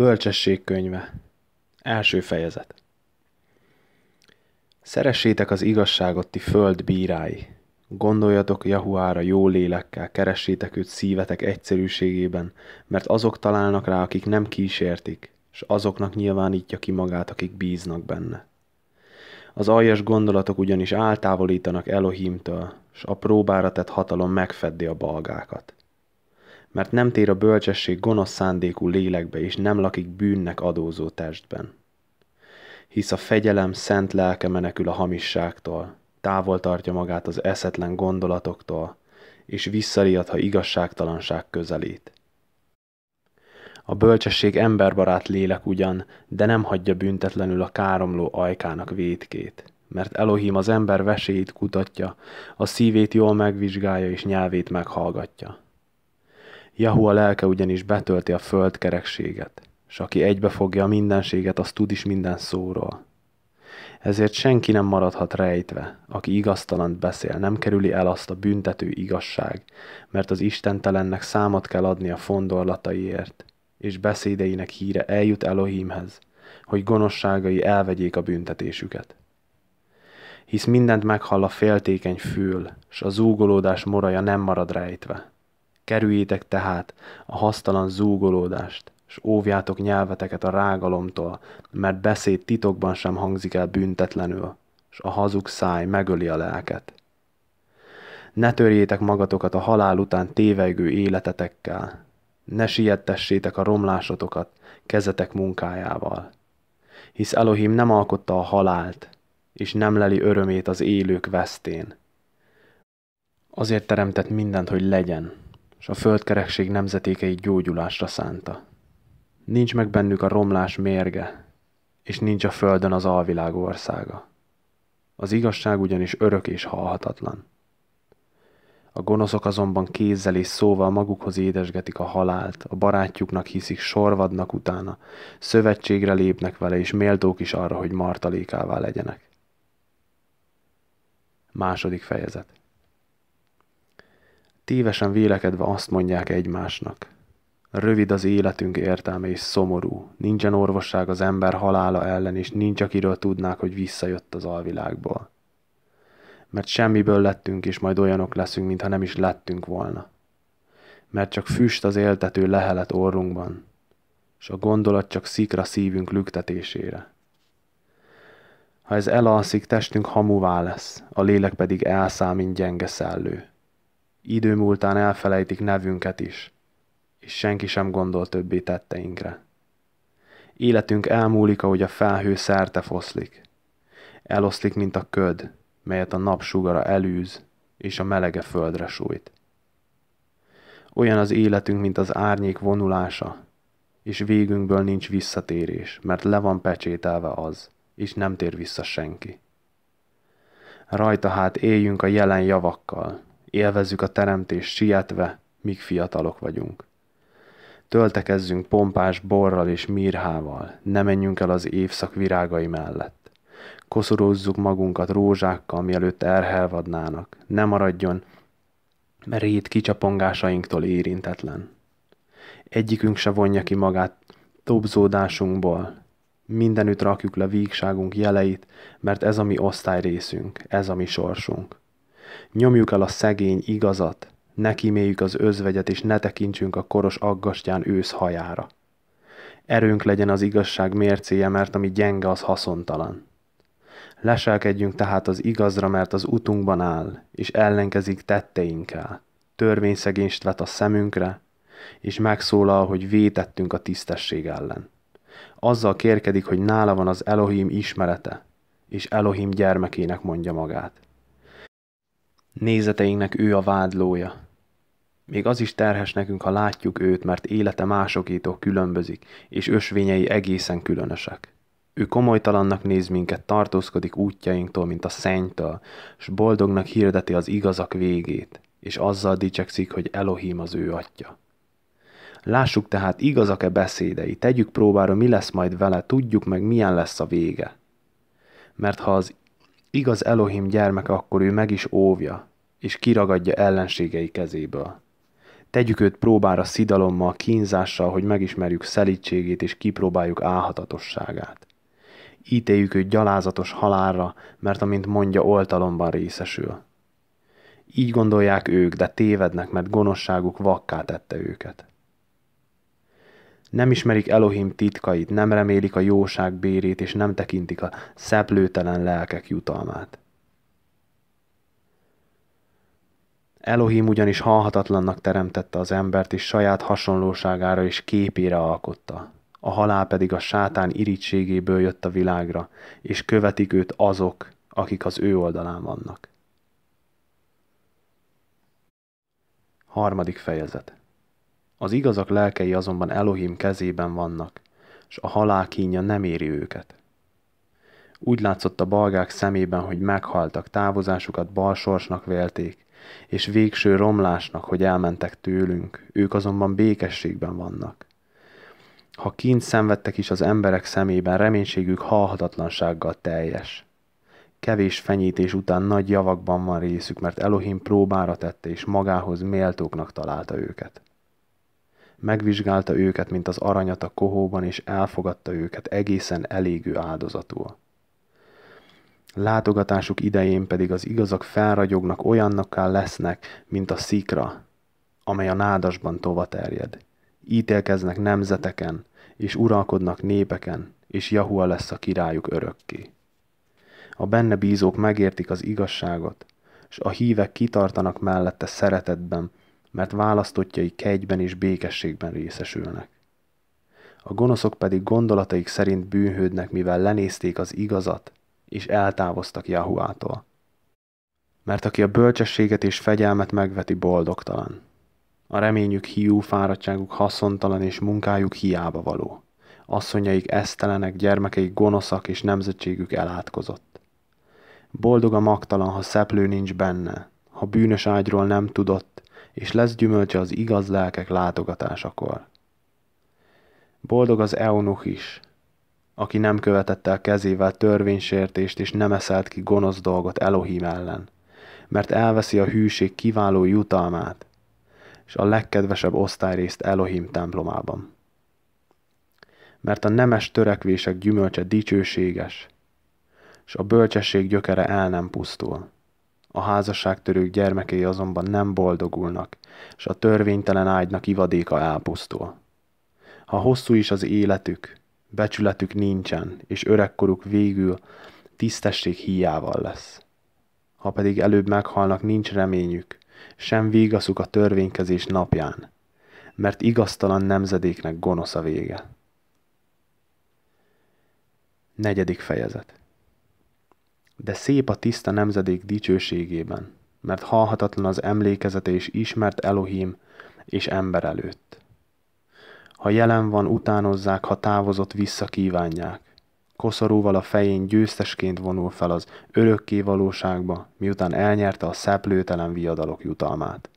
Bölcsesség könyve. Első fejezet. Szeressétek az igazságot, ti föld bírái. Gondoljatok Jahuára jó lélekkel, keressétek őt szívetek egyszerűségében, mert azok találnak rá, akik nem kísértik, és azoknak nyilvánítja ki magát, akik bíznak benne. Az aljas gondolatok ugyanis áltávolítanak Elohimtől, s a próbára tett hatalom megfeddi a balgákat mert nem tér a bölcsesség gonosz szándékú lélekbe, és nem lakik bűnnek adózó testben. Hisz a fegyelem szent lelke menekül a hamisságtól, távol tartja magát az eszetlen gondolatoktól, és visszariad, ha igazságtalanság közelít. A bölcsesség emberbarát lélek ugyan, de nem hagyja büntetlenül a káromló ajkának vétkét, mert Elohim az ember veséit kutatja, a szívét jól megvizsgálja és nyelvét meghallgatja a lelke ugyanis betölti a föld kerekséget, s aki egybefogja a mindenséget, az tud is minden szóról. Ezért senki nem maradhat rejtve, aki igaztalant beszél, nem kerüli el azt a büntető igazság, mert az istentelennek számot kell adni a fondorlataiért, és beszédeinek híre eljut Elohimhez, hogy gonoszságai elvegyék a büntetésüket. Hisz mindent meghall a féltékeny fül, s a zúgolódás moraja nem marad rejtve. Kerüljétek tehát a hasztalan zúgolódást, és óvjátok nyelveteket a rágalomtól, mert beszéd titokban sem hangzik el büntetlenül, és a hazug száj megöli a lelket. Ne törjétek magatokat a halál után tévegő életetekkel, ne siettessétek a romlásotokat kezetek munkájával. Hisz Elohim nem alkotta a halált, és nem leli örömét az élők vesztén. Azért teremtett mindent, hogy legyen, és a földkerekség nemzetékei gyógyulásra szánta. Nincs meg bennük a romlás mérge, és nincs a földön az alvilág országa. Az igazság ugyanis örök és halhatatlan. A gonoszok azonban kézzel és szóval magukhoz édesgetik a halált, a barátjuknak hiszik, sorvadnak utána, szövetségre lépnek vele, és méltók is arra, hogy martalékává legyenek. Második fejezet Tévesen vélekedve azt mondják egymásnak. Rövid az életünk értelme és szomorú. Nincsen orvosság az ember halála ellen, és nincs akiről tudnák, hogy visszajött az alvilágból. Mert semmiből lettünk, és majd olyanok leszünk, mintha nem is lettünk volna. Mert csak füst az éltető lehelet orrunkban, és a gondolat csak szikra szívünk lüktetésére. Ha ez elalszik, testünk hamuvá lesz, a lélek pedig elszáll, mint gyenge szellő. Idő múltán elfelejtik nevünket is, és senki sem gondol többé tetteinkre. Életünk elmúlik, ahogy a felhő szerte foszlik. Eloszlik, mint a köd, melyet a nap sugara elűz, és a melege földre sújt. Olyan az életünk, mint az árnyék vonulása, és végünkből nincs visszatérés, mert le van pecsételve az, és nem tér vissza senki. Rajta hát éljünk a jelen javakkal, élvezzük a teremtés sietve, míg fiatalok vagyunk. Töltekezzünk pompás borral és mirhával, ne menjünk el az évszak virágai mellett. Koszorozzuk magunkat rózsákkal, mielőtt erhelvadnának, ne maradjon rét kicsapongásainktól érintetlen. Egyikünk se vonja ki magát tobzódásunkból, mindenütt rakjuk le vígságunk jeleit, mert ez a mi osztályrészünk, ez a mi sorsunk. Nyomjuk el a szegény igazat, ne kiméljük az özvegyet, és ne tekintsünk a koros aggastyán ősz hajára. Erőnk legyen az igazság mércéje, mert ami gyenge, az haszontalan. Leselkedjünk tehát az igazra, mert az utunkban áll, és ellenkezik tetteinkkel. Törvényszegénst vet a szemünkre, és megszólal, hogy vétettünk a tisztesség ellen. Azzal kérkedik, hogy nála van az Elohim ismerete, és Elohim gyermekének mondja magát. Nézeteinknek ő a vádlója. Még az is terhes nekünk, ha látjuk őt, mert élete másokétól különbözik, és ösvényei egészen különösek. Ő komolytalannak néz minket, tartózkodik útjainktól, mint a szennytől, s boldognak hirdeti az igazak végét, és azzal dicsekszik, hogy Elohim az ő atya. Lássuk tehát, igazak-e beszédei, tegyük próbára, mi lesz majd vele, tudjuk meg, milyen lesz a vége. Mert ha az igaz Elohim gyermeke, akkor ő meg is óvja, és kiragadja ellenségei kezéből. Tegyük őt próbára szidalommal, kínzással, hogy megismerjük szelítségét és kipróbáljuk álhatatosságát. Ítéljük őt gyalázatos halálra, mert amint mondja, oltalomban részesül. Így gondolják ők, de tévednek, mert gonoszságuk vakká tette őket. Nem ismerik Elohim titkait, nem remélik a jóság bérét, és nem tekintik a szeplőtelen lelkek jutalmát. Elohim ugyanis halhatatlannak teremtette az embert, és saját hasonlóságára és képére alkotta. A halál pedig a sátán irítségéből jött a világra, és követik őt azok, akik az ő oldalán vannak. Harmadik fejezet az igazak lelkei azonban Elohim kezében vannak, és a halál kínja nem éri őket. Úgy látszott a balgák szemében, hogy meghaltak, távozásukat balsorsnak vélték, és végső romlásnak, hogy elmentek tőlünk, ők azonban békességben vannak. Ha kint szenvedtek is az emberek szemében, reménységük halhatatlansággal teljes. Kevés fenyítés után nagy javakban van részük, mert Elohim próbára tette és magához méltóknak találta őket megvizsgálta őket, mint az aranyat a kohóban, és elfogadta őket egészen elégő áldozatul. Látogatásuk idején pedig az igazak felragyognak, olyannakká lesznek, mint a szikra, amely a nádasban tova terjed. Ítélkeznek nemzeteken, és uralkodnak népeken, és Jahua lesz a királyuk örökké. A benne bízók megértik az igazságot, és a hívek kitartanak mellette szeretetben, mert választottjai kegyben és békességben részesülnek. A gonoszok pedig gondolataik szerint bűnhődnek, mivel lenézték az igazat, és eltávoztak Jahuától. Mert aki a bölcsességet és fegyelmet megveti, boldogtalan. A reményük hiú, fáradtságuk haszontalan és munkájuk hiába való. Asszonyaik esztelenek, gyermekeik gonoszak és nemzetségük elátkozott. Boldog a magtalan, ha szeplő nincs benne, ha bűnös ágyról nem tudott, és lesz gyümölcse az igaz lelkek látogatásakor. Boldog az eunuch is, aki nem követett el kezével törvénysértést és nem eszelt ki gonosz dolgot Elohim ellen, mert elveszi a hűség kiváló jutalmát, és a legkedvesebb osztályrészt Elohim templomában. Mert a nemes törekvések gyümölcse dicsőséges, és a bölcsesség gyökere el nem pusztul. A házasságtörők gyermekei azonban nem boldogulnak, és a törvénytelen ágynak ivadéka elpusztul. Ha hosszú is az életük, becsületük nincsen, és öregkoruk végül tisztesség hiával lesz. Ha pedig előbb meghalnak, nincs reményük, sem végaszuk a törvénykezés napján, mert igaztalan nemzedéknek gonosz a vége. Negyedik fejezet de szép a tiszta nemzedék dicsőségében, mert halhatatlan az emlékezete és ismert Elohim és ember előtt. Ha jelen van, utánozzák, ha távozott, visszakívánják. Koszorúval a fején győztesként vonul fel az örökké valóságba, miután elnyerte a szeplőtelen viadalok jutalmát.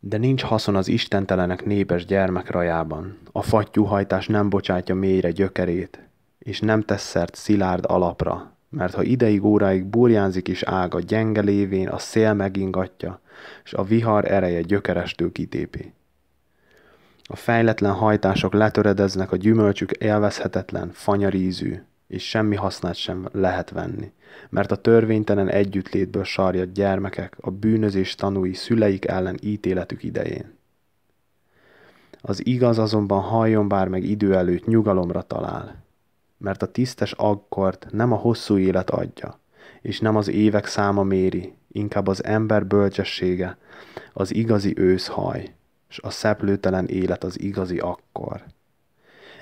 De nincs haszon az istentelenek népes gyermek rajában, a fattyúhajtás nem bocsátja mélyre gyökerét, és nem tesz szert szilárd alapra, mert ha ideig óráig burjánzik is a gyenge lévén, a szél megingatja, és a vihar ereje gyökerestől kitépi. A fejletlen hajtások letöredeznek, a gyümölcsük élvezhetetlen, fanyarízű, és semmi hasznát sem lehet venni, mert a törvénytelen együttlétből sarjad gyermekek a bűnözés tanúi szüleik ellen ítéletük idején. Az igaz azonban halljon bár meg idő előtt nyugalomra talál, mert a tisztes akkort nem a hosszú élet adja, és nem az évek száma méri, inkább az ember bölcsessége, az igazi őszhaj, és a szeplőtelen élet az igazi akkor.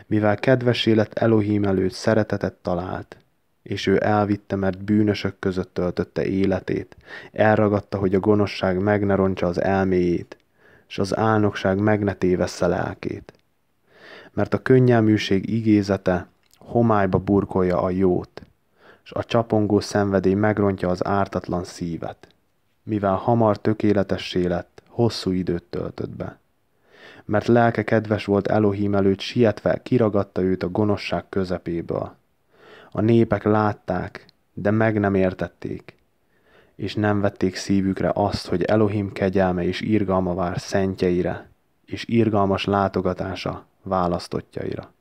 Mivel kedves élet Elohim előtt szeretetet talált, és ő elvitte, mert bűnösök között töltötte életét, elragadta, hogy a gonoszság meg ne rontsa az elméjét, és az álnokság meg ne tévessze lelkét. Mert a könnyelműség igézete homályba burkolja a jót, és a csapongó szenvedély megrontja az ártatlan szívet, mivel hamar tökéletessé lett, hosszú időt töltött be. Mert lelke kedves volt Elohim előtt, sietve kiragadta őt a gonoszság közepéből. A népek látták, de meg nem értették, és nem vették szívükre azt, hogy Elohim kegyelme és irgalma vár szentjeire, és irgalmas látogatása választottjaira.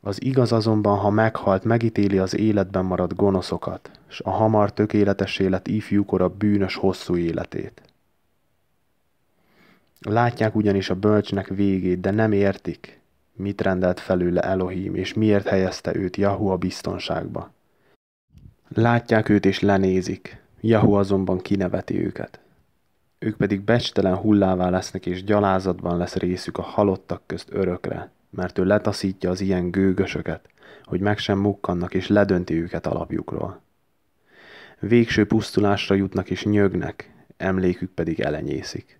Az igaz azonban, ha meghalt, megítéli az életben maradt gonoszokat, s a hamar tökéletes élet ifjúkor a bűnös hosszú életét. Látják ugyanis a bölcsnek végét, de nem értik, mit rendelt felőle Elohim, és miért helyezte őt Jahu a biztonságba. Látják őt és lenézik, Jahu azonban kineveti őket. Ők pedig becstelen hullává lesznek, és gyalázatban lesz részük a halottak közt örökre, mert ő letaszítja az ilyen gőgösöket, hogy meg sem mukkannak és ledönti őket alapjukról. Végső pusztulásra jutnak és nyögnek, emlékük pedig elenyészik.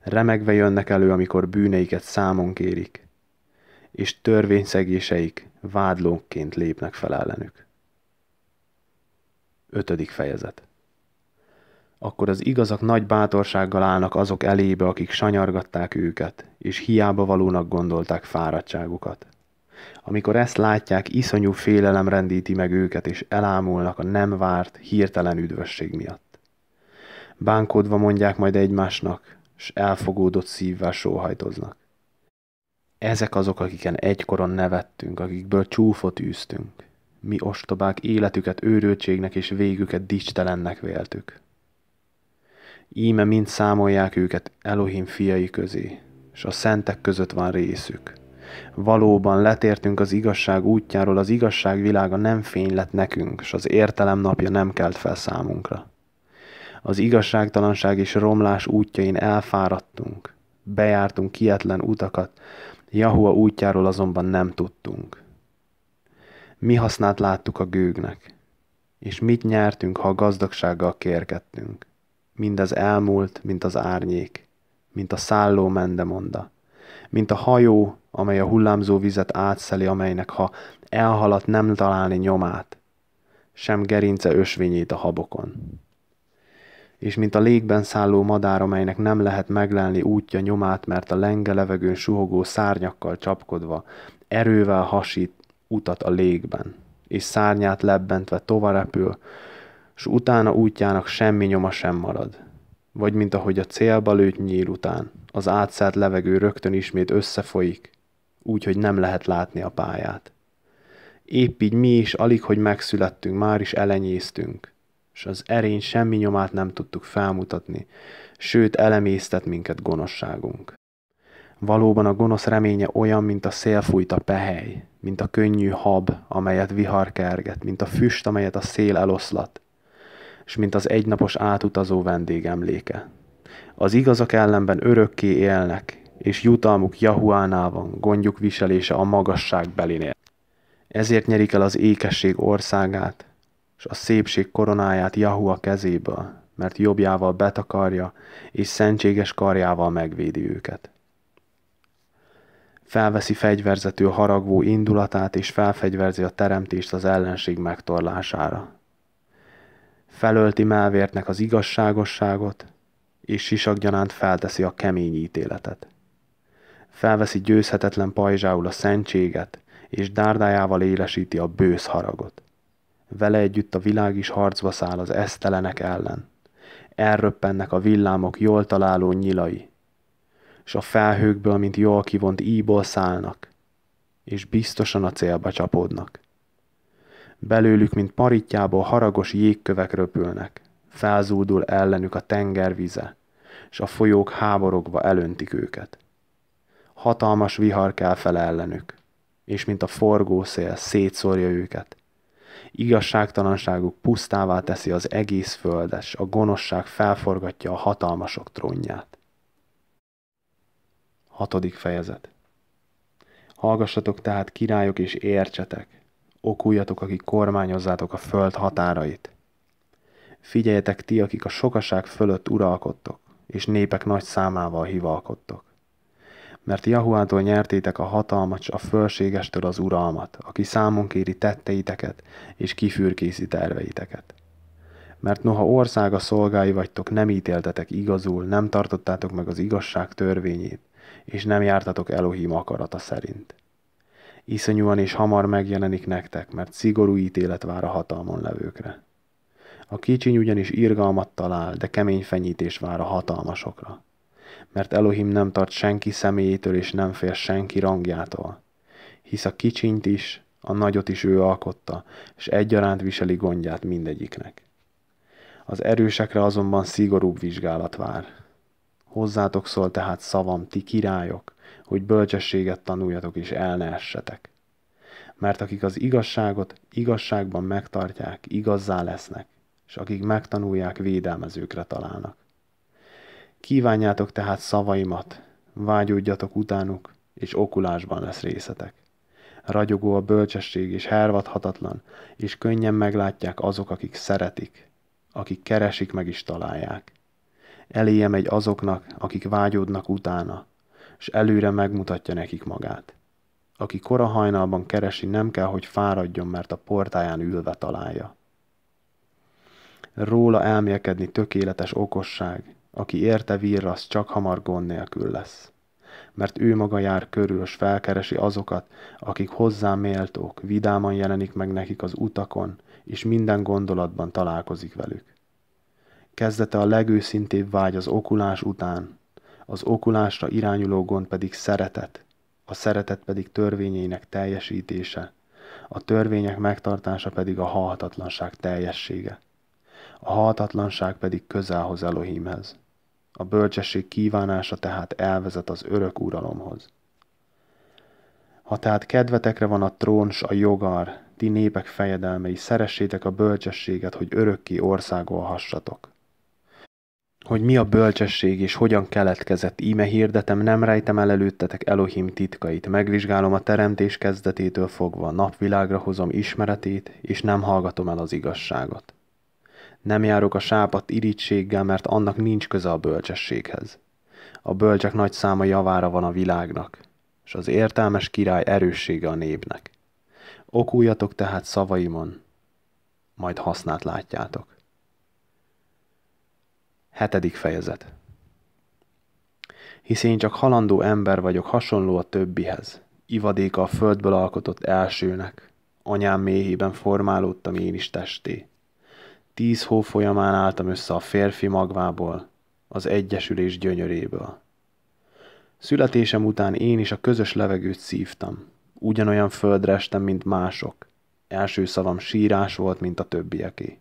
Remegve jönnek elő, amikor bűneiket számon kérik, és törvényszegéseik vádlónként lépnek fel ellenük. Ötödik fejezet akkor az igazak nagy bátorsággal állnak azok elébe, akik sanyargatták őket, és hiába valónak gondolták fáradtságukat. Amikor ezt látják, iszonyú félelem rendíti meg őket, és elámulnak a nem várt, hirtelen üdvösség miatt. Bánkodva mondják majd egymásnak, s elfogódott szívvel sóhajtoznak. Ezek azok, akiken egykoron nevettünk, akikből csúfot űztünk. Mi ostobák életüket őrültségnek és végüket dicstelennek véltük. Íme mind számolják őket Elohim fiai közé, és a szentek között van részük. Valóban letértünk az igazság útjáról, az igazság világa nem fény lett nekünk, és az értelem napja nem kelt fel számunkra. Az igazságtalanság és romlás útjain elfáradtunk, bejártunk kietlen utakat, Jahua útjáról azonban nem tudtunk. Mi hasznát láttuk a gőgnek, és mit nyertünk, ha a gazdagsággal kérkedtünk mindez elmúlt, mint az árnyék, mint a szálló mendemonda, mint a hajó, amely a hullámzó vizet átszeli, amelynek ha elhaladt nem találni nyomát, sem gerince ösvényét a habokon. És mint a légben szálló madár, amelynek nem lehet meglelni útja nyomát, mert a lenge levegőn suhogó szárnyakkal csapkodva, erővel hasít utat a légben, és szárnyát lebbentve tovarepül, repül, s utána útjának semmi nyoma sem marad. Vagy mint ahogy a célba lőtt nyíl után, az átszállt levegő rögtön ismét összefolyik, úgyhogy nem lehet látni a pályát. Épp így mi is alig, hogy megszülettünk, már is elenyésztünk, és az erény semmi nyomát nem tudtuk felmutatni, sőt elemésztett minket gonoszságunk. Valóban a gonosz reménye olyan, mint a szélfújt a pehely, mint a könnyű hab, amelyet vihar kerget, mint a füst, amelyet a szél eloszlat, s mint az egynapos átutazó vendég emléke. Az igazak ellenben örökké élnek, és jutalmuk Jahuánál van, gondjuk viselése a magasság belinél. Ezért nyerik el az ékesség országát, és a szépség koronáját a kezéből, mert jobbjával betakarja, és szentséges karjával megvédi őket. Felveszi fegyverzető haragvó indulatát, és felfegyverzi a teremtést az ellenség megtorlására felölti mávértnek az igazságosságot, és sisakgyanánt felteszi a kemény ítéletet. Felveszi győzhetetlen pajzsául a szentséget, és dárdájával élesíti a bősz haragot. Vele együtt a világ is harcba száll az esztelenek ellen. Elröppennek a villámok jól találó nyilai, és a felhőkből, mint jól kivont íból szállnak, és biztosan a célba csapódnak. Belőlük, mint paritjából haragos jégkövek röpülnek. Felzúdul ellenük a tengervize, és a folyók háborogva elöntik őket. Hatalmas vihar kell fel ellenük, és mint a forgó szél szétszórja őket. Igazságtalanságuk pusztává teszi az egész földes, a gonoszság felforgatja a hatalmasok trónját. Hatodik fejezet Hallgassatok tehát királyok és értsetek, okuljatok, akik kormányozzátok a föld határait. Figyeljetek ti, akik a sokaság fölött uralkodtok, és népek nagy számával hivalkodtok. Mert Jahuától nyertétek a hatalmat, s a fölségestől az uralmat, aki számon kéri tetteiteket, és kifürkészi terveiteket mert noha országa szolgái vagytok, nem ítéltetek igazul, nem tartottátok meg az igazság törvényét, és nem jártatok Elohim akarata szerint iszonyúan és hamar megjelenik nektek, mert szigorú ítélet vár a hatalmon levőkre. A kicsiny ugyanis irgalmat talál, de kemény fenyítés vár a hatalmasokra. Mert Elohim nem tart senki személyétől és nem fél senki rangjától. Hisz a kicsinyt is, a nagyot is ő alkotta, és egyaránt viseli gondját mindegyiknek. Az erősekre azonban szigorúbb vizsgálat vár. Hozzátok szól tehát szavam, ti királyok, hogy bölcsességet tanuljatok és el ne essetek. Mert akik az igazságot igazságban megtartják, igazzá lesznek, és akik megtanulják, védelmezőkre találnak. Kívánjátok tehát szavaimat, vágyódjatok utánuk, és okulásban lesz részetek. Ragyogó a bölcsesség, és hervadhatatlan, és könnyen meglátják azok, akik szeretik, akik keresik, meg is találják. Eléje megy azoknak, akik vágyódnak utána, és előre megmutatja nekik magát. Aki kora hajnalban keresi, nem kell, hogy fáradjon, mert a portáján ülve találja. Róla elmélkedni tökéletes okosság, aki érte virrasz, csak hamar gond nélkül lesz. Mert ő maga jár körül, és felkeresi azokat, akik hozzá méltók, vidáman jelenik meg nekik az utakon, és minden gondolatban találkozik velük kezdete a legőszintébb vágy az okulás után, az okulásra irányuló gond pedig szeretet, a szeretet pedig törvényeinek teljesítése, a törvények megtartása pedig a halhatatlanság teljessége. A halhatatlanság pedig közelhoz Elohimhez. A bölcsesség kívánása tehát elvezet az örök uralomhoz. Ha tehát kedvetekre van a tróns, a jogar, ti népek fejedelmei, szeressétek a bölcsességet, hogy örökké országolhassatok hogy mi a bölcsesség és hogyan keletkezett, íme hirdetem, nem rejtem el előttetek Elohim titkait, megvizsgálom a teremtés kezdetétől fogva, napvilágra hozom ismeretét, és nem hallgatom el az igazságot. Nem járok a sápat irítséggel, mert annak nincs köze a bölcsességhez. A bölcsek nagy száma javára van a világnak, és az értelmes király erőssége a népnek. Okuljatok tehát szavaimon, majd hasznát látjátok. Hetedik fejezet Hisz én csak halandó ember vagyok, hasonló a többihez. Ivadéka a földből alkotott elsőnek. Anyám méhében formálódtam én is testé. Tíz hó folyamán álltam össze a férfi magvából, az egyesülés gyönyöréből. Születésem után én is a közös levegőt szívtam. Ugyanolyan földre estem, mint mások. Első szavam sírás volt, mint a többieké.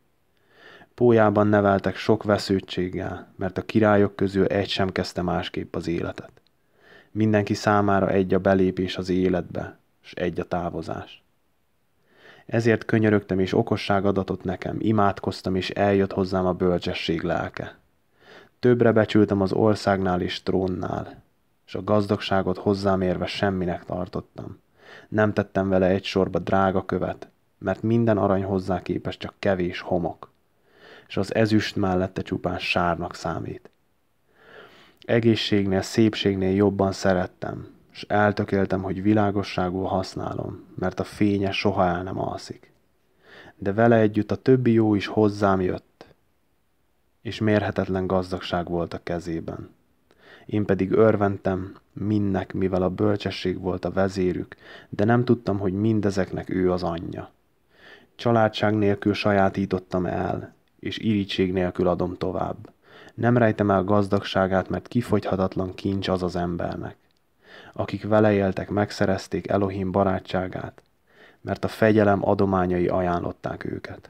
Pójában neveltek sok vesződtséggel, mert a királyok közül egy sem kezdte másképp az életet. Mindenki számára egy a belépés az életbe, s egy a távozás. Ezért könyörögtem és okosság adatot nekem, imádkoztam és eljött hozzám a bölcsesség lelke. Többre becsültem az országnál és trónnál, és a gazdagságot hozzám érve semminek tartottam. Nem tettem vele egy sorba drága követ, mert minden arany hozzá képes, csak kevés homok és az ezüst mellette csupán sárnak számít. Egészségnél, szépségnél jobban szerettem, és eltökéltem, hogy világosságul használom, mert a fénye soha el nem alszik. De vele együtt a többi jó is hozzám jött, és mérhetetlen gazdagság volt a kezében. Én pedig örventem mindnek, mivel a bölcsesség volt a vezérük, de nem tudtam, hogy mindezeknek ő az anyja. Családság nélkül sajátítottam el, és irítség nélkül adom tovább. Nem rejtem el gazdagságát, mert kifogyhatatlan kincs az az embernek. Akik vele éltek, megszerezték Elohim barátságát, mert a fegyelem adományai ajánlották őket.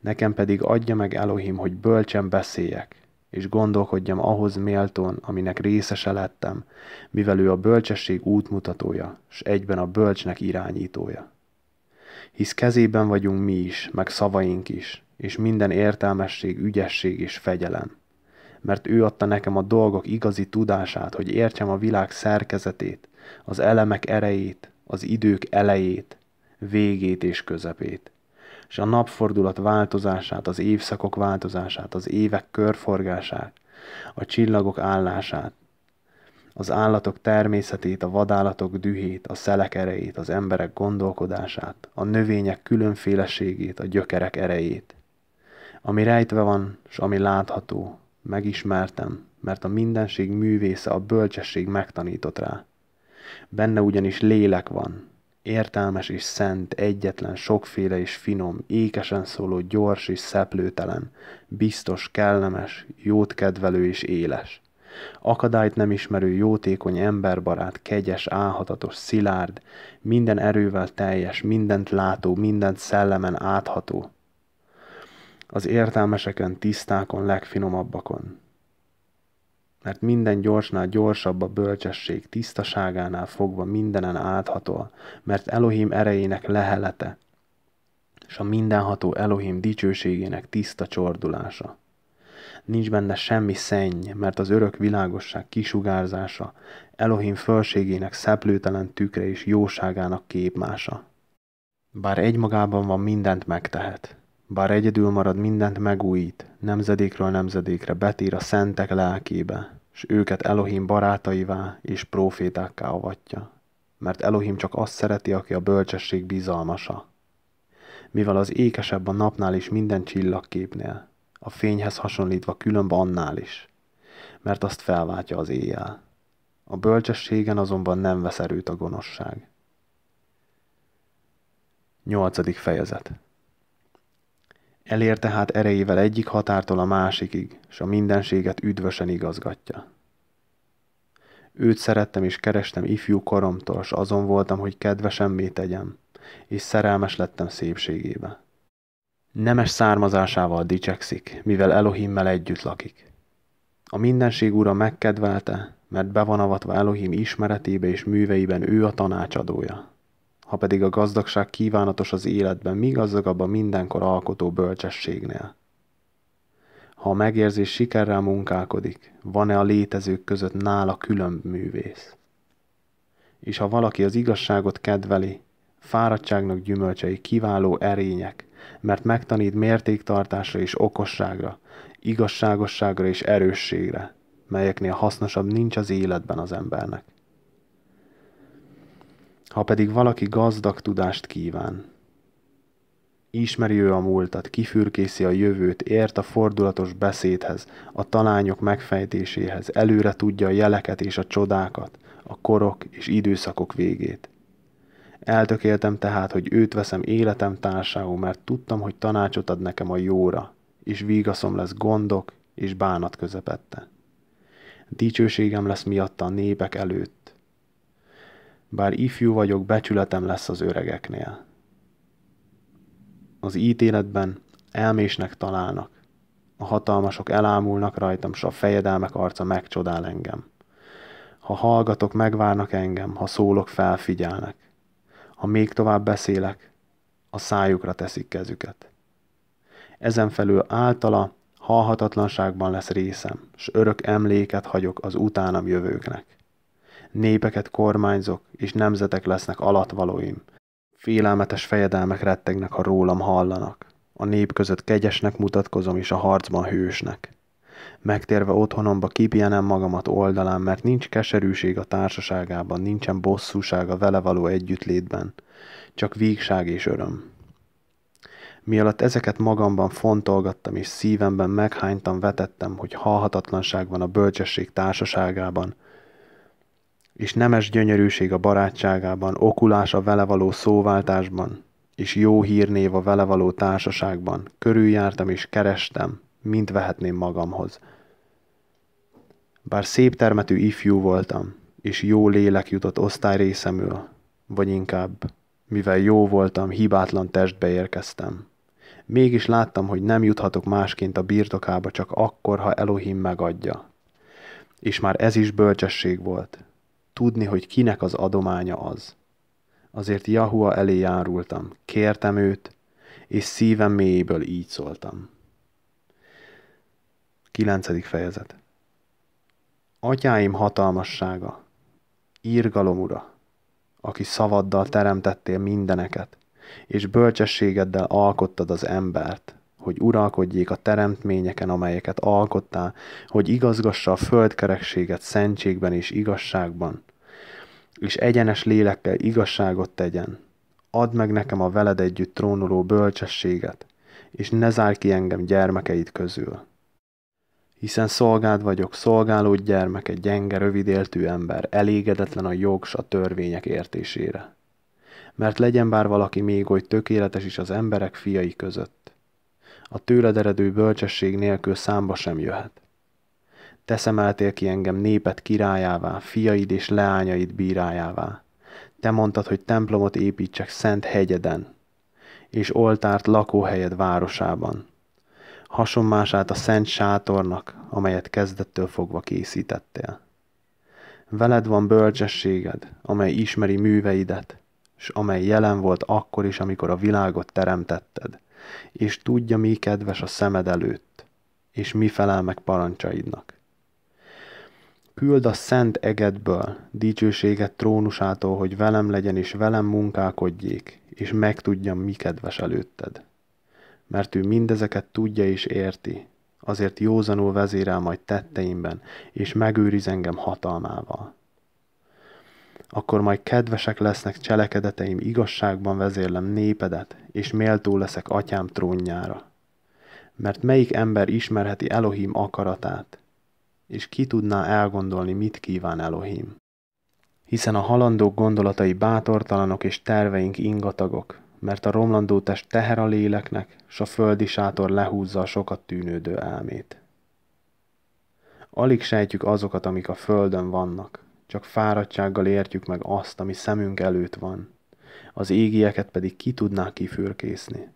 Nekem pedig adja meg Elohim, hogy bölcsen beszéljek, és gondolkodjam ahhoz méltón, aminek részese lettem, mivel ő a bölcsesség útmutatója, s egyben a bölcsnek irányítója hisz kezében vagyunk mi is, meg szavaink is, és minden értelmesség, ügyesség és fegyelem. Mert ő adta nekem a dolgok igazi tudását, hogy értsem a világ szerkezetét, az elemek erejét, az idők elejét, végét és közepét és a napfordulat változását, az évszakok változását, az évek körforgását, a csillagok állását, az állatok természetét, a vadállatok dühét, a szelek erejét, az emberek gondolkodását, a növények különféleségét, a gyökerek erejét. Ami rejtve van, s ami látható, megismertem, mert a mindenség művésze, a bölcsesség megtanított rá. Benne ugyanis lélek van, értelmes és szent, egyetlen, sokféle és finom, ékesen szóló, gyors és szeplőtelen, biztos, kellemes, jótkedvelő és éles. Akadályt nem ismerő, jótékony, emberbarát, kegyes, álhatatos, szilárd, minden erővel teljes, mindent látó, mindent szellemen átható. Az értelmeseken, tisztákon, legfinomabbakon. Mert minden gyorsnál gyorsabb a bölcsesség, tisztaságánál fogva mindenen átható, mert Elohim erejének lehelete, és a mindenható Elohim dicsőségének tiszta csordulása nincs benne semmi szenny, mert az örök világosság kisugárzása, Elohim fölségének szeplőtelen tükre és jóságának képmása. Bár egymagában van, mindent megtehet. Bár egyedül marad, mindent megújít, nemzedékről nemzedékre betír a szentek lelkébe, s őket Elohim barátaivá és profétákká avatja. Mert Elohim csak azt szereti, aki a bölcsesség bizalmasa. Mivel az ékesebb a napnál és minden csillagképnél, a fényhez hasonlítva különb annál is, mert azt felváltja az éjjel. A bölcsességen azonban nem vesz erőt a gonoszság. Nyolcadik fejezet Elér tehát erejével egyik határtól a másikig, s a mindenséget üdvösen igazgatja. Őt szerettem és kerestem ifjú koromtól, s azon voltam, hogy kedvesemmé tegyem, és szerelmes lettem szépségébe. Nemes származásával dicsekszik, mivel Elohimmel együtt lakik. A mindenség ura megkedvelte, mert be van avatva Elohim ismeretébe és műveiben ő a tanácsadója. Ha pedig a gazdagság kívánatos az életben, mi gazdagabb a mindenkor alkotó bölcsességnél. Ha a megérzés sikerrel munkálkodik, van-e a létezők között nála külön művész? És ha valaki az igazságot kedveli, fáradtságnak gyümölcsei kiváló erények, mert megtanít mértéktartásra és okosságra, igazságosságra és erősségre, melyeknél hasznosabb nincs az életben az embernek. Ha pedig valaki gazdag tudást kíván, ismeri ő a múltat, kifürkészi a jövőt, ért a fordulatos beszédhez, a talányok megfejtéséhez, előre tudja a jeleket és a csodákat, a korok és időszakok végét – Eltökéltem tehát, hogy őt veszem életem társául, mert tudtam, hogy tanácsot ad nekem a jóra, és vígaszom lesz gondok és bánat közepette. Dicsőségem lesz miatta a népek előtt. Bár ifjú vagyok, becsületem lesz az öregeknél. Az ítéletben elmésnek találnak. A hatalmasok elámulnak rajtam, s a fejedelmek arca megcsodál engem. Ha hallgatok, megvárnak engem, ha szólok, felfigyelnek ha még tovább beszélek, a szájukra teszik kezüket. Ezen felül általa halhatatlanságban lesz részem, s örök emléket hagyok az utánam jövőknek. Népeket kormányzok, és nemzetek lesznek alatvalóim. Félelmetes fejedelmek rettegnek, ha rólam hallanak. A nép között kegyesnek mutatkozom, és a harcban hősnek. Megtérve otthonomba kipjenem magamat oldalán, mert nincs keserűség a társaságában, nincsen bosszúság a vele való együttlétben, csak vígság és öröm. Mielőtt ezeket magamban fontolgattam és szívemben meghánytam, vetettem, hogy halhatatlanság van a bölcsesség társaságában, és nemes gyönyörűség a barátságában, okulás a vele való szóváltásban, és jó hírnév a vele való társaságban. Körüljártam és kerestem, mint vehetném magamhoz. Bár szép termetű ifjú voltam, és jó lélek jutott osztály részemül, vagy inkább, mivel jó voltam, hibátlan testbe érkeztem. Mégis láttam, hogy nem juthatok másként a birtokába csak akkor, ha Elohim megadja. És már ez is bölcsesség volt. Tudni, hogy kinek az adománya az. Azért Jahua elé járultam, kértem őt, és szívem mélyéből így szóltam. 9. fejezet Atyáim hatalmassága, írgalom ura, aki szavaddal teremtettél mindeneket, és bölcsességeddel alkottad az embert, hogy uralkodjék a teremtményeken, amelyeket alkottál, hogy igazgassa a földkerekséget szentségben és igazságban, és egyenes lélekkel igazságot tegyen. Add meg nekem a veled együtt trónoló bölcsességet, és ne zárj ki engem gyermekeid közül hiszen szolgád vagyok, szolgálód gyermeke, gyenge, rövidéltű ember, elégedetlen a jog s a törvények értésére. Mert legyen bár valaki még oly tökéletes is az emberek fiai között. A tőled eredő bölcsesség nélkül számba sem jöhet. Te szemeltél ki engem népet királyává, fiaid és leányaid bírájává. Te mondtad, hogy templomot építsek szent hegyeden, és oltárt lakóhelyed városában hasonmását a szent sátornak, amelyet kezdettől fogva készítettél. Veled van bölcsességed, amely ismeri műveidet, s amely jelen volt akkor is, amikor a világot teremtetted, és tudja, mi kedves a szemed előtt, és mi felel meg parancsaidnak. Küld a szent egedből, dicsőséget trónusától, hogy velem legyen és velem munkálkodjék, és megtudjam, mi kedves előtted mert ő mindezeket tudja és érti, azért józanul vezérel majd tetteimben, és megőriz engem hatalmával. Akkor majd kedvesek lesznek cselekedeteim, igazságban vezérlem népedet, és méltó leszek atyám trónjára. Mert melyik ember ismerheti Elohim akaratát, és ki tudná elgondolni, mit kíván Elohim? Hiszen a halandók gondolatai bátortalanok és terveink ingatagok, mert a romlandó test teher a léleknek, s a földi sátor lehúzza a sokat tűnődő elmét. Alig sejtjük azokat, amik a földön vannak, csak fáradtsággal értjük meg azt, ami szemünk előtt van, az égieket pedig ki tudná kifürkészni.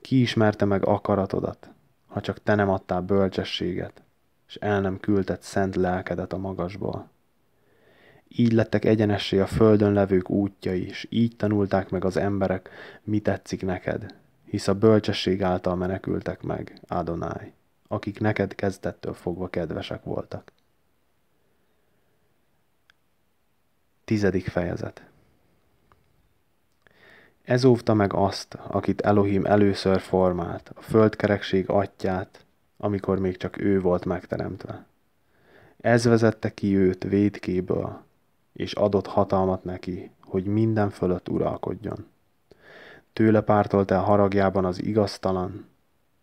Ki ismerte meg akaratodat, ha csak te nem adtál bölcsességet, és el nem küldted szent lelkedet a magasból. Így lettek egyenessé a földön levők útjai, és így tanulták meg az emberek, mi tetszik neked, hisz a bölcsesség által menekültek meg, Ádonáj, akik neked kezdettől fogva kedvesek voltak. Tizedik fejezet Ez óvta meg azt, akit Elohim először formált, a földkerekség atyát, amikor még csak ő volt megteremtve. Ez vezette ki őt védkéből, és adott hatalmat neki, hogy minden fölött uralkodjon. Tőle pártolt el haragjában az igaztalan,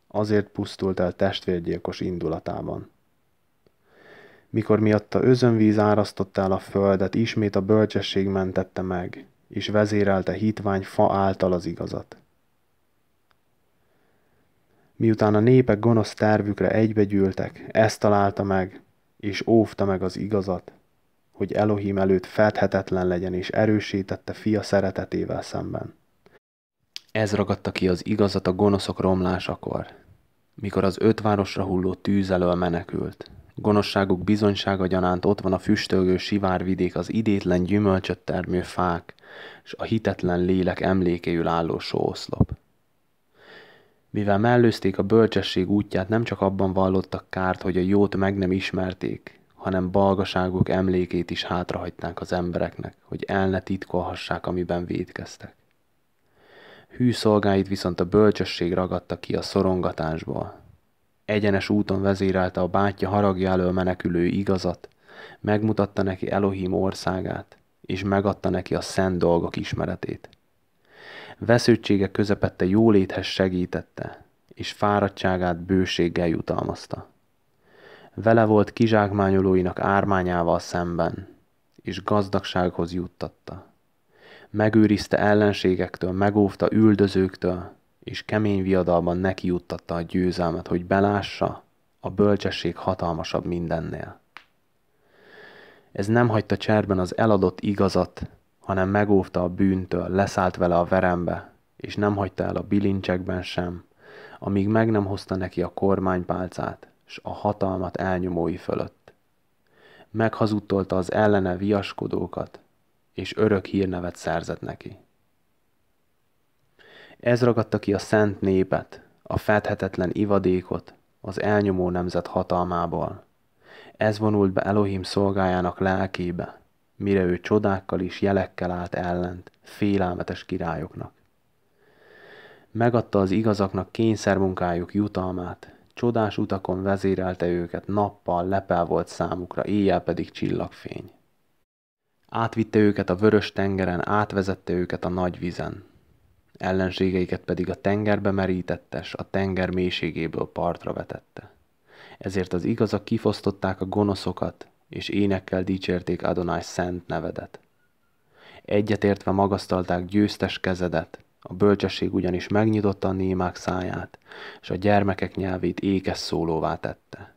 azért pusztult el testvérgyilkos indulatában. Mikor miatta özönvíz árasztotta el a földet, ismét a bölcsesség mentette meg, és vezérelte hitvány fa által az igazat. Miután a népek gonosz tervükre egybegyűltek, ezt találta meg, és óvta meg az igazat, hogy Elohim előtt fedhetetlen legyen és erősítette fia szeretetével szemben. Ez ragadta ki az igazat a gonoszok romlásakor, mikor az öt városra hulló tűz elől menekült. gonosságuk bizonysága gyanánt ott van a füstölgő sivárvidék, az idétlen gyümölcsöt termő fák, és a hitetlen lélek emlékéül álló sóoszlop. Mivel mellőzték a bölcsesség útját, nem csak abban vallottak kárt, hogy a jót meg nem ismerték, hanem balgaságuk emlékét is hátrahagyták az embereknek, hogy el ne titkolhassák, amiben védkeztek. Hű szolgáit viszont a bölcsesség ragadta ki a szorongatásból. Egyenes úton vezérelte a bátyja haragja elől menekülő igazat, megmutatta neki Elohim országát, és megadta neki a szent dolgok ismeretét. Vesződtsége közepette jóléthez segítette, és fáradtságát bőséggel jutalmazta. Vele volt kizsákmányolóinak ármányával szemben, és gazdagsághoz juttatta. Megőrizte ellenségektől, megóvta üldözőktől, és kemény viadalban neki juttatta a győzelmet, hogy belássa, a bölcsesség hatalmasabb mindennél. Ez nem hagyta cserben az eladott igazat, hanem megóvta a bűntől, leszállt vele a verembe, és nem hagyta el a bilincsekben sem, amíg meg nem hozta neki a kormánypálcát, s a hatalmat elnyomói fölött. Meghazudtolta az ellene viaskodókat, és örök hírnevet szerzett neki. Ez ragadta ki a szent népet, a fedhetetlen ivadékot, az elnyomó nemzet hatalmából. Ez vonult be Elohim szolgájának lelkébe, mire ő csodákkal és jelekkel állt ellent félelmetes királyoknak. Megadta az igazaknak kényszermunkájuk jutalmát, Csodás utakon vezérelte őket, nappal lepel volt számukra, éjjel pedig csillagfény. Átvitte őket a vörös tengeren, átvezette őket a nagy vizen. Ellenségeiket pedig a tengerbe s a tenger mélységéből partra vetette. Ezért az igazak kifosztották a gonoszokat, és énekkel dicsérték Adonai szent nevedet. Egyetértve magasztalták győztes kezedet, a bölcsesség ugyanis megnyitotta a némák száját, és a gyermekek nyelvét ékes szólóvá tette.